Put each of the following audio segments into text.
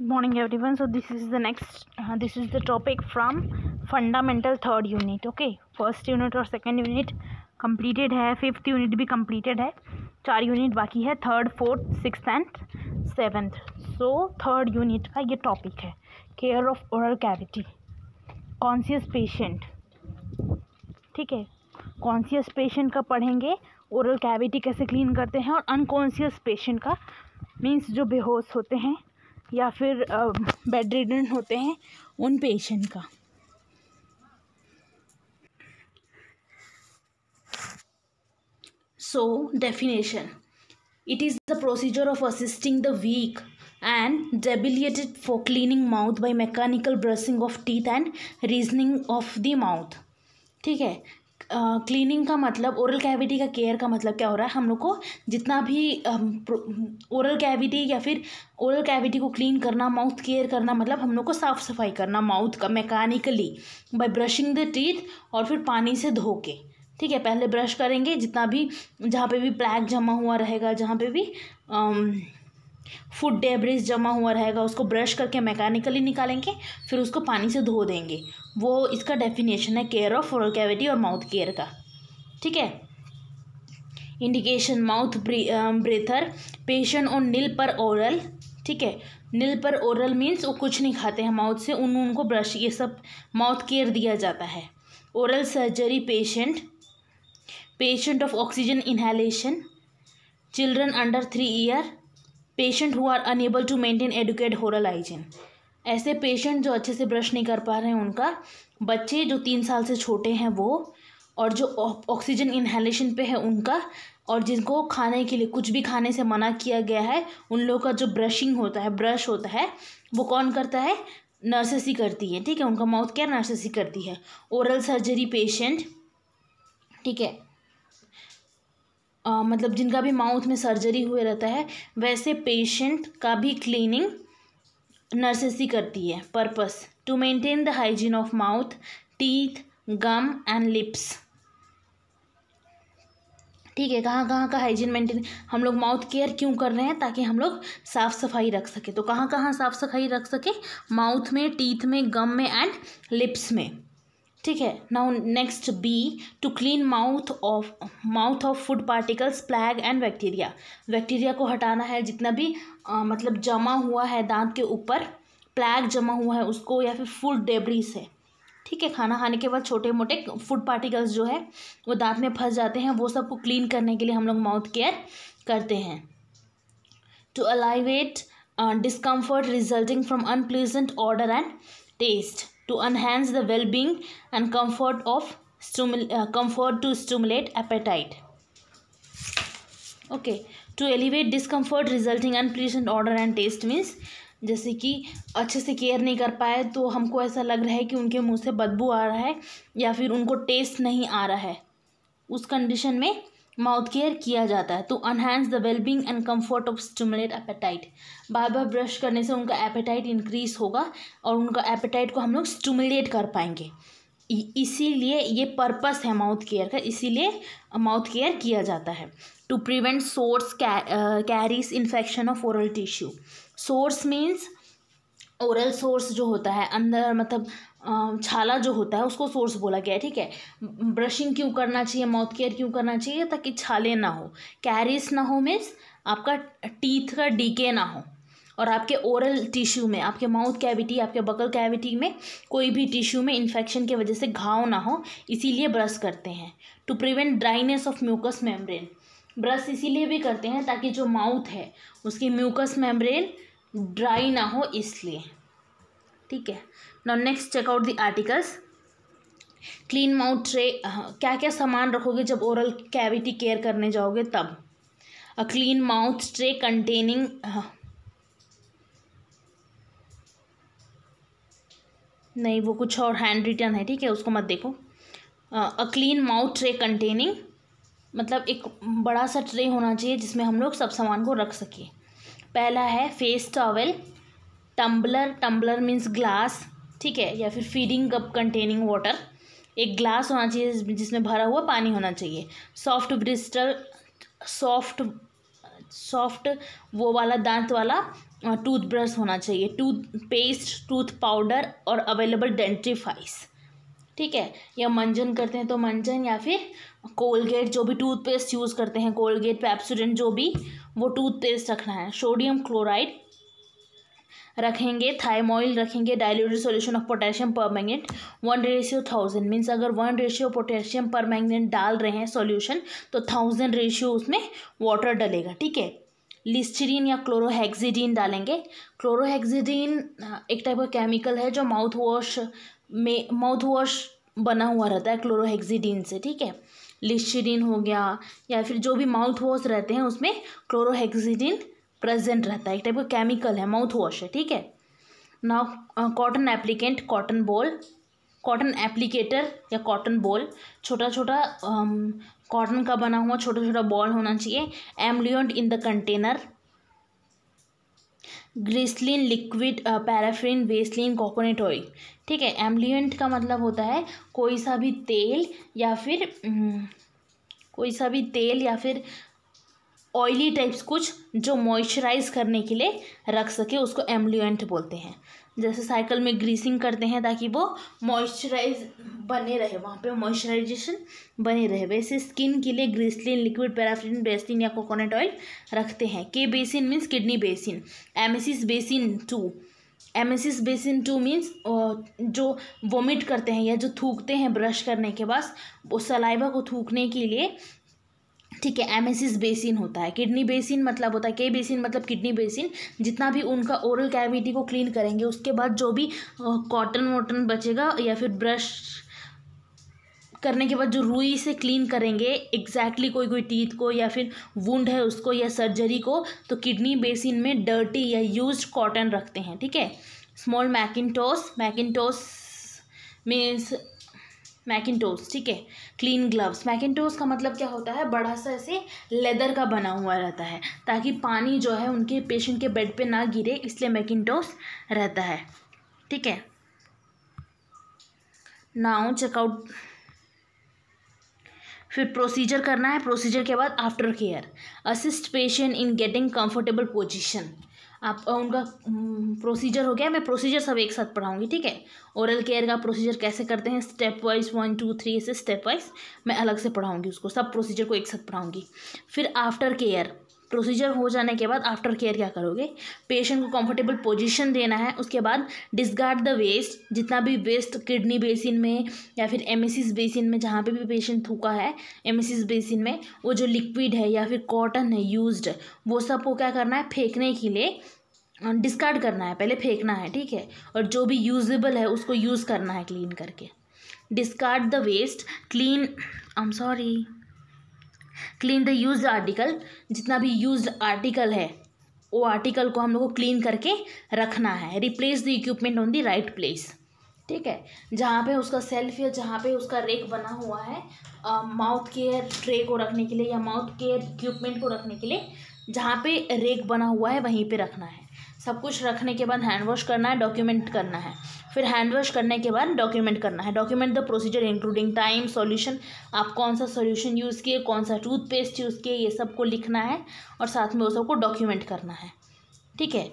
morning everyone so this is the next uh, this is the topic from fundamental third unit okay first unit और second unit completed है fifth unit भी completed है चार unit बाकी है third fourth sixth and seventh so third unit का ये topic है care of oral cavity conscious patient ठीक है conscious patient का पढ़ेंगे oral cavity कैसे clean करते हैं और unconscious patient का means जो बेहोश होते हैं या फिर बेड रिडन होते हैं उन पेशेंट का so definition it is the procedure of assisting the weak and debilitated for cleaning mouth by mechanical brushing of teeth and rinsing of the mouth ठीक है क्लीनिंग का मतलब ओरल कैविटी का care का मतलब क्या हो रहा है हम लोग को जितना भी ओरल कैविटी या फिर ओरल कैविटी को क्लीन करना माउथ केयर करना मतलब हम लोग को साफ़ सफाई करना माउथ का mechanically by brushing the teeth और फिर पानी से धो के ठीक है पहले ब्रश करेंगे जितना भी जहाँ पे भी प्लैक जमा हुआ रहेगा जहाँ पे भी आ, फूड डेब्रिज जमा हुआ रहेगा उसको ब्रश करके मैकेनिकली निकालेंगे फिर उसको पानी से धो देंगे वो इसका डेफिनेशन है केयर ऑफ ओरल कैविटी और माउथ केयर का ठीक है इंडिकेशन माउथ ब्रेथर पेशेंट और नील पर ओरल ठीक है नील पर ओरल मीन्स वो कुछ नहीं खाते हैं माउथ से उन उनको ब्रश ये सब माउथ केयर दिया जाता है oral surgery patient patient of oxygen inhalation children under three year patient who are unable to maintain adequate oral hygiene ऐसे पेशेंट जो अच्छे से ब्रश नहीं कर पा रहे हैं उनका बच्चे जो तीन साल से छोटे हैं वो और जो ऑक्सीजन इन्हेलेशन पे है उनका और जिनको खाने के लिए कुछ भी खाने से मना किया गया है उन लोगों का जो ब्रशिंग होता है ब्रश होता है वो कौन करता है नर्सेस ही करती है ठीक है उनका माउथ केयर नर्सेस ही करती है ओरल सर्जरी पेशेंट ठीक है मतलब जिनका भी माउथ में सर्जरी हुए रहता है वैसे पेशेंट का भी क्लीनिंग नर्सेस ही करती है purpose to maintain the hygiene of mouth teeth gum and lips ठीक है कहाँ कहाँ का हाइजीन मेंटेन हम लोग माउथ केयर क्यों कर रहे हैं ताकि हम लोग साफ़ सफाई रख सके तो कहाँ कहाँ साफ़ सफाई रख सके माउथ में टीथ में गम में एंड लिप्स में ठीक है now next b to clean mouth of mouth of food particles plaque and bacteria bacteria को हटाना है जितना भी आ, मतलब जमा हुआ है दांत के ऊपर प्लैग जमा हुआ है उसको या फिर फूड डेबरी से ठीक है खाना खाने के बाद छोटे मोटे फूड पार्टिकल्स जो है वो दांत में फंस जाते हैं वो सबको क्लीन करने के लिए हम लोग माउथ केयर करते हैं to alleviate discomfort resulting from unpleasant odour and taste to enhance the well-being and comfort of stimulate uh, comfort to stimulate appetite okay to elevate discomfort resulting unpleasant odor and taste means जैसे कि अच्छे से care नहीं कर पाए तो हमको ऐसा लग रहा है कि उनके मुंह से बदबू आ रहा है या फिर उनको टेस्ट नहीं आ रहा है उस कंडीशन में माउथ केयर किया जाता है तो enhance the wellbeing and comfort of stimulate appetite बार बार ब्रश करने से उनका एपेटाइट इंक्रीज होगा और उनका एपेटाइट को हम लोग स्टिमुलेट कर पाएंगे इसीलिए ये पर्पस है माउथ केयर का इसीलिए माउथ केयर किया जाता है to prevent sores caries infection of oral tissue sores means oral sores जो होता है अंदर मतलब छाला जो होता है उसको सोर्स बोला गया है ठीक है ब्रशिंग क्यों करना चाहिए माउथ केयर क्यों करना चाहिए ताकि छाले ना हो कैरिस ना हो मीन्स आपका टीथ का डीके ना हो और आपके ओरल टिश्यू में आपके माउथ कैविटी आपके बकल कैविटी में कोई भी टिश्यू में इन्फेक्शन की वजह से घाव ना हो इसीलिए ब्रश करते हैं to prevent dryness of mucous membrane brush इसीलिए भी करते हैं ताकि जो माउथ है उसकी म्यूकस मेम्ब्रेन ड्राई ना हो इसलिए ठीक है now next check out the articles clean mouth tray क्या क्या सामान रखोगे जब ओरल कैविटी केयर करने जाओगे तब a clean mouth tray containing नहीं वो कुछ और हैंड रिटर्न है ठीक है उसको मत देखो a clean mouth tray containing मतलब एक बड़ा सा ट्रे होना चाहिए जिसमें हम लोग सब सामान को रख सकें पहला है face towel tumbler tumbler means glass ठीक है या फिर फीडिंग कप कंटेनिंग वाटर एक ग्लास होना चाहिए जिसमें भरा हुआ पानी होना चाहिए सॉफ्ट ब्रिस्टल सॉफ्ट सॉफ्ट वो वाला दांत वाला टूथब्रश होना चाहिए टूथ पेस्ट टूथ पाउडर और अवेलेबल डेंटिफाइस ठीक है या मंजन करते हैं तो मंजन या फिर कोलगेट जो भी टूथपेस्ट यूज़ करते हैं कोलगेट पैप्सोडेंट जो भी वो टूथपेस्ट रखना है सोडियम क्लोराइड रखेंगे थाइम ऑयल रखेंगे diluted solution of potassium permanganate one ratio thousand means अगर one ratio potassium permanganate डाल रहे हैं सॉल्यूशन तो थाउजेंड रेशियो उसमें वाटर डलेगा ठीक है लिस्टरीन या क्लोरोहेक्सिडीन डालेंगे क्लोरोहेक्सिडीन एक टाइप का केमिकल है जो माउथ वॉश में माउथ वॉश बना हुआ रहता है क्लोरोहेक्सिडीन से ठीक है लिस्टरीन हो गया या फिर जो भी माउथ वॉश रहते हैं उसमें क्लोरोहेक्सिडीन प्रेजेंट रहता है एक टाइप का केमिकल है माउथ वॉश है ठीक है now cotton applicant cotton ball cotton applicator या कॉटन बॉल छोटा छोटा कॉटन का बना हुआ छोटा छोटा बॉल होना चाहिए emollient in the container glycerine liquid paraffin Vaseline coconut oil ठीक है एम्लियट का मतलब होता है कोई सा भी तेल या फिर हम्म, कोई सा भी तेल या फिर ऑयली टाइप्स कुछ जो मॉइस्चराइज करने के लिए रख सके उसको एम्बुलेंट बोलते हैं जैसे साइकिल में ग्रीसिंग करते हैं ताकि वो मॉइस्चराइज बने रहे वहाँ पे मॉइस्चराइजेशन बने रहे वैसे स्किन के लिए ग्रीसलिन लिक्विड पैराफिन बेस्टिन या कोकोनट ऑयल रखते हैं के basin means kidney basin emesis basin too emesis basin too means जो वोमिट करते हैं या जो थूकते हैं ब्रश करने के बाद वो सलाइबा को थूकने के लिए ठीक है एमेसिस बेसिन होता है किडनी बेसिन मतलब होता है के बेसिन मतलब किडनी बेसिन जितना भी उनका ओरल कैविटी को क्लीन करेंगे उसके बाद जो भी कॉटन वॉटन बचेगा या फिर ब्रश करने के बाद जो रुई से क्लीन करेंगे एग्जैक्टली exactly कोई कोई टीथ को या फिर वुंड है उसको या सर्जरी को तो किडनी बेसिन में डर्टी या यूज कॉटन रखते हैं ठीक है स्मॉल मैकिनटोस मैकिनटोस मीन्स मैकिनटोस ठीक है क्लीन ग्लव्स मैकिनटोस का मतलब क्या होता है बड़ा सा ऐसे लेदर का बना हुआ रहता है ताकि पानी जो है उनके पेशेंट के बेड पे ना गिरे इसलिए मैकिनटोस रहता है ठीक है नाउ चेकआउट फिर प्रोसीजर करना है प्रोसीजर के बाद after care assist patient in getting comfortable position आप उनका प्रोसीजर हो गया मैं प्रोसीजर सब एक साथ पढ़ाऊँगी ठीक है ओरल केयर का प्रोसीजर कैसे करते हैं stepwise one two three ऐसे स्टेप वाइज मैं अलग से पढ़ाऊंगी उसको सब प्रोसीजर को एक साथ पढ़ाऊँगी फिर आफ्टर केयर प्रोसीजर हो जाने के बाद आफ्टर केयर क्या करोगे पेशेंट को कंफर्टेबल पोजीशन देना है उसके बाद डिस्गार्ड द वेस्ट जितना भी वेस्ट किडनी बेसिन में या फिर एमेसिस बेसिन में जहाँ पे भी पेशेंट थूका है एमेसिस बेसिन में वो जो लिक्विड है या फिर कॉटन है यूज्ड वो सब को क्या करना है फेंकने के लिए डिस्कार्ड करना है पहले फेंकना है ठीक है और जो भी यूजेबल है उसको यूज़ करना है क्लीन करके discard the waste clean I am sorry clean the use article जितना भी यूज आर्टिकल है वो आर्टिकल को हम लोग को क्लीन करके रखना है replace the equipment on the right place ठीक है जहाँ पे उसका सेल्फ या जहाँ पे उसका रेक बना हुआ है माउथ केयर ट्रे को रखने के लिए या माउथ केयर इक्विपमेंट को रखने के लिए जहाँ पे रेक बना हुआ है वहीं पे रखना है सब कुछ रखने के बाद हैंड वॉश करना है डॉक्यूमेंट करना है फिर हैंड वॉश करने के बाद डॉक्यूमेंट करना है document the procedure including time solution आप कौन सा सॉल्यूशन यूज़ किए कौन सा टूथपेस्ट यूज़ किए ये सब को लिखना है और साथ में वो सबको डॉक्यूमेंट करना है ठीक है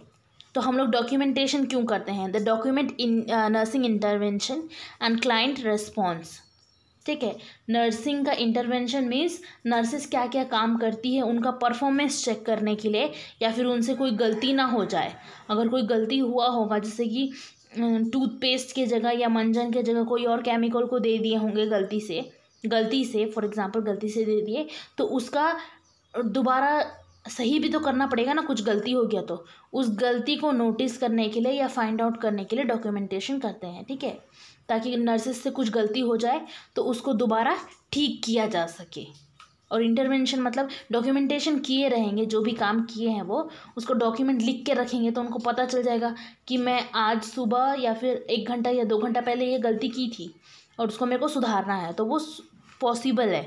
तो हम लोग डॉक्यूमेंटेशन क्यों करते हैं the document in nursing intervention and client response ठीक है नर्सिंग का इंटरवेंशन मीन्स नर्सेस क्या क्या काम करती है उनका परफॉर्मेंस चेक करने के लिए या फिर उनसे कोई गलती ना हो जाए अगर कोई गलती हुआ होगा जैसे कि टूथपेस्ट के जगह या मंजन के जगह कोई और केमिकल को दे दिए होंगे गलती से गलती से फॉर एग्ज़ाम्पल गलती से दे दिए तो उसका दोबारा सही भी तो करना पड़ेगा ना कुछ गलती हो गया तो उस गलती को नोटिस करने के लिए या फाइंड आउट करने के लिए डॉक्यूमेंटेशन करते हैं ठीक है ताकि नर्सेस से कुछ गलती हो जाए तो उसको दोबारा ठीक किया जा सके और इंटरवेंशन मतलब डॉक्यूमेंटेशन किए रहेंगे जो भी काम किए हैं वो उसको डॉक्यूमेंट लिख के रखेंगे तो उनको पता चल जाएगा कि मैं आज सुबह या फिर एक घंटा या दो घंटा पहले ये गलती की थी और उसको मेरे को सुधारना है तो वो पॉसिबल है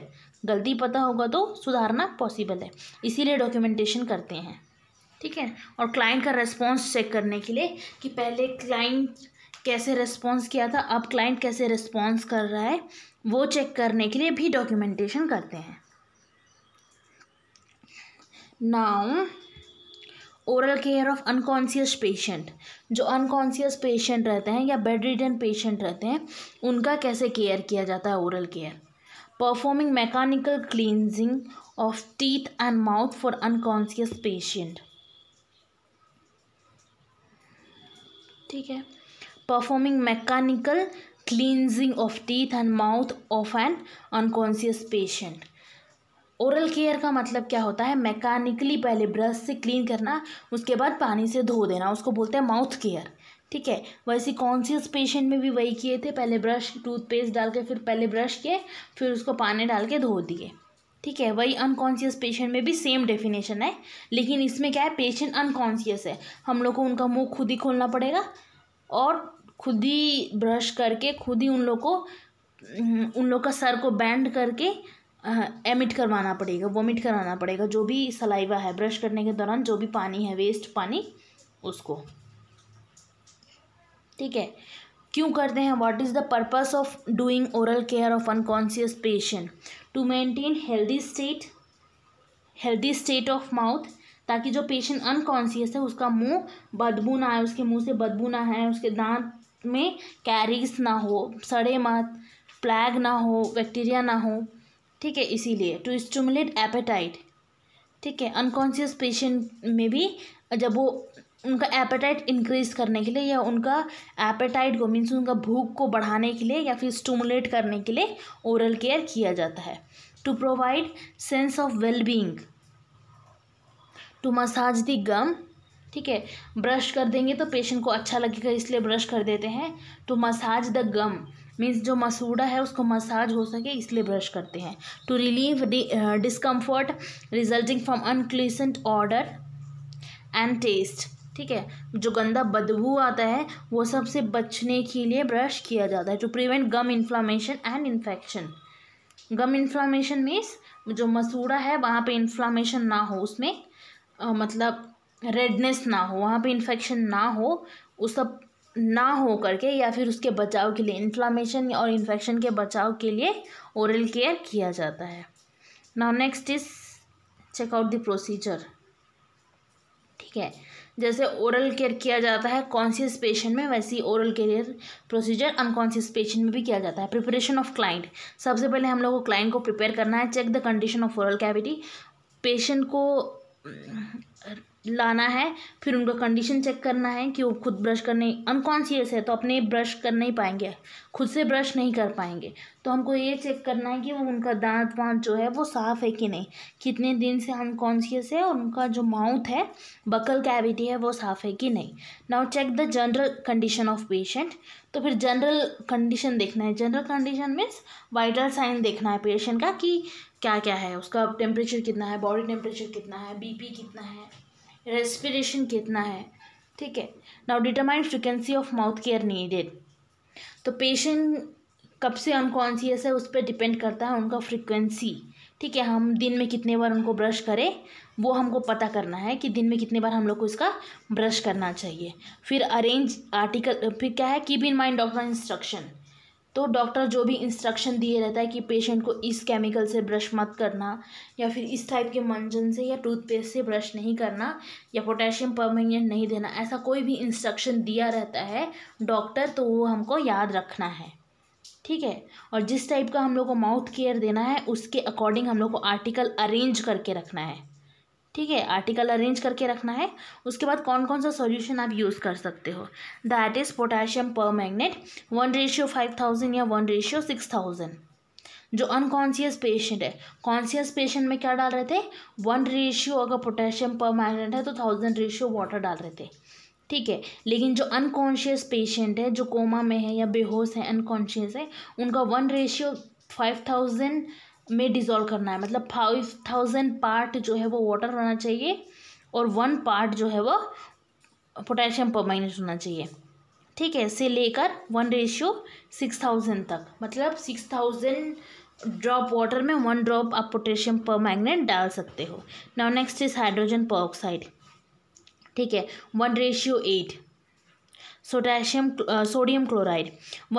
गलती पता होगा तो सुधारना पॉसिबल है इसीलिए डॉक्यूमेंटेशन करते हैं ठीक है और क्लाइंट का रेस्पॉन्स चेक करने के लिए कि पहले क्लाइंट कैसे रेस्पॉन्स किया था अब क्लाइंट कैसे रेस्पॉन्स कर रहा है वो चेक करने के लिए भी डॉक्यूमेंटेशन करते हैं now oral care of unconscious patient जो अनकॉन्सियस पेशेंट रहते हैं या बेड रिटर्न पेशेंट रहते हैं उनका कैसे केयर किया जाता है oral care performing mechanical cleansing of teeth and mouth for unconscious patient ठीक है performing mechanical cleansing of teeth and mouth of an unconscious patient oral care का मतलब क्या होता है मैकेनिकली पहले ब्रश से क्लीन करना उसके बाद पानी से धो देना उसको बोलते हैं माउथ केयर ठीक है वैसे कॉन्सियस पेशेंट में भी वही किए थे पहले ब्रश टूथपेस्ट डाल के फिर पहले ब्रश किए फिर उसको पानी डाल के धो दिए ठीक है वही अनकॉन्सियस पेशेंट में भी सेम डेफिनेशन है लेकिन इसमें क्या है पेशेंट अनकॉन्सियस है हम लोग को उनका मुंह खुद ही खोलना पड़ेगा और खुद ही ब्रश करके खुद ही उन लोग को उन लोग का सर को बैंड करके एमिट करवाना पड़ेगा वोमिट करवाना पड़ेगा जो भी सलाइवा है ब्रश करने के दौरान जो भी पानी है वेस्ट पानी उसको ठीक है क्यों करते हैं what is the purpose of doing oral care of unconscious patient to maintain healthy state healthy state of mouth ताकि जो पेशेंट अनकॉन्सियस है उसका मुंह बदबू ना आए उसके मुंह से बदबू ना आए उसके दांत में कैरीज ना हो सड़े मत प्लैग ना हो बैक्टीरिया ना हो ठीक है इसीलिए टू स्टमुलेट एपेटाइट ठीक है अनकॉन्सियस पेशेंट में भी जब वो उनका एपेटाइट इंक्रीज़ करने के लिए या उनका एपेटाइट को मीन्स उनका भूख को बढ़ाने के लिए या फिर स्टूमुलेट करने के लिए ओरल केयर किया जाता है to provide sense of wellbeing to massage the gum ठीक है ब्रश कर देंगे तो पेशेंट को अच्छा लगेगा इसलिए ब्रश कर देते हैं to massage the gum means जो मसूड़ा है उसको मसाज हो सके इसलिए ब्रश करते हैं to relieve discomfort resulting from unpleasant odour and taste ठीक है जो गंदा बदबू आता है वो सब से बचने के लिए ब्रश किया जाता है to prevent gum inflammation and infection gum inflammation means जो मसूड़ा है वहाँ पे इन्फ्लामेशन ना हो उसमें आ, मतलब रेडनेस ना हो वहाँ पे इन्फेक्शन ना हो उस सब ना हो करके या फिर उसके बचाव के लिए इन्फ्लामेशन और इन्फेक्शन के बचाव के लिए ओरल केयर किया जाता है now next is check out the procedure ठीक है जैसे ओरल केयर किया जाता है कॉन्शियस पेशेंट में वैसे ही oral care procedure unconscious patient में भी किया जाता है प्रिपरेशन ऑफ क्लाइंट सबसे पहले हम लोग को क्लाइंट को प्रिपेयर करना है check the condition of oral cavity patient को लाना है फिर उनका कंडीशन चेक करना है कि वो खुद ब्रश करने अनकॉन्सियस है तो अपने ब्रश कर नहीं पाएंगे खुद से ब्रश नहीं कर पाएंगे तो हमको ये चेक करना है कि वो उनका दांत वाँत जो है वो साफ़ है कि नहीं कितने दिन से अनकॉन्सियस है और उनका जो माउथ है बकल कैविटी है वो साफ़ है कि नहीं now check the general condition of patient तो फिर जनरल कंडीशन देखना है general condition means vital sign देखना है पेशेंट का कि क्या क्या है उसका टेम्परेचर कितना है बॉडी टेम्परेचर कितना है बीपी कितना है रेस्पिरेशन कितना है ठीक है now determine frequency of mouth care needed तो पेशेंट कब से अनकॉन्सियस है उस पर डिपेंड करता है उनका फ्रिक्वेंसी ठीक है हम दिन में कितने बार उनको ब्रश करें वो हमको पता करना है कि दिन में कितने बार हम लोग को इसका ब्रश करना चाहिए फिर अरेंज आर्टिकल फिर क्या है keep in mind doctor instruction तो डॉक्टर जो भी इंस्ट्रक्शन दिए रहता है कि पेशेंट को इस केमिकल से ब्रश मत करना या फिर इस टाइप के मंजन से या टूथपेस्ट से ब्रश नहीं करना या पोटेशियम परमैंगनेट नहीं देना ऐसा कोई भी इंस्ट्रक्शन दिया रहता है डॉक्टर तो वो हमको याद रखना है ठीक है और जिस टाइप का हम लोग को माउथ केयर देना है उसके अकॉर्डिंग हम लोग को आर्टिकल अरेंज करके रखना है ठीक है आर्टिकल अरेंज करके रखना है उसके बाद कौन कौन सा सॉल्यूशन आप यूज़ कर सकते हो that is potassium permanganate one ratio five thousand या वन रेशियो सिक्स थाउजेंड जो अनकॉन्सियस पेशेंट है कॉन्सियस पेशेंट में क्या डाल रहे थे वन रेशियो अगर पोटेशियम पर मैग्नेट है तो थाउजेंड रेशियो वाटर डाल रहे थे ठीक है लेकिन जो अनकॉन्शियस पेशेंट है जो कोमा में है या बेहोश है अनकॉन्शियस है उनका वन रेशियो फाइव थाउजेंड મે ડિઝોલ્વ کرنا ہے મતલબ 1000 પાર્ટ જો હે વો વોટર હોના ચાહીએ ઓર 1 પાર્ટ જો હે વો પોટેશિયમ પરમેંગનેટ હોના ચાહીએ ઠીક હે સે લેકર 1 રેશિયો 6000 તક મતલબ 6000 ડ્રોપ વોટર મે 1 ડ્રોપ આ પોટેશિયમ પરમેગનેટ ડાલ સકતે હો now next is hydrogen peroxide ઠીક હે 1 ratio 8 sodium sodium chloride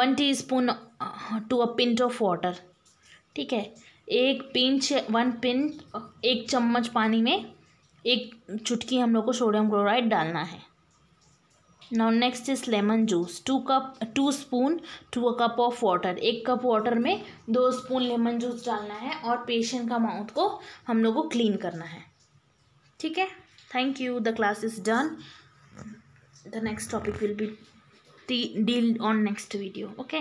1 teaspoon to a pint of water ઠીક હે एक पिंच वन पिन एक चम्मच पानी में एक चुटकी हम लोग को सोडियम क्लोराइड डालना है now next is lemon juice two cup two spoon to a cup of water एक कप वाटर में दो स्पून लेमन जूस डालना है और पेशेंट का माउथ को हम लोग को क्लीन करना है ठीक है thank you the class is done the next topic will be deal on next video okay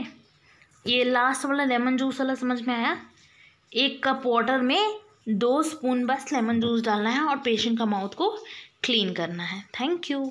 ये लास्ट वाला लेमन जूस वाला समझ में आया एक कप वाटर में दो स्पून बस लेमन जूस डालना है और पेशेंट का माउथ को क्लीन करना है थैंक यू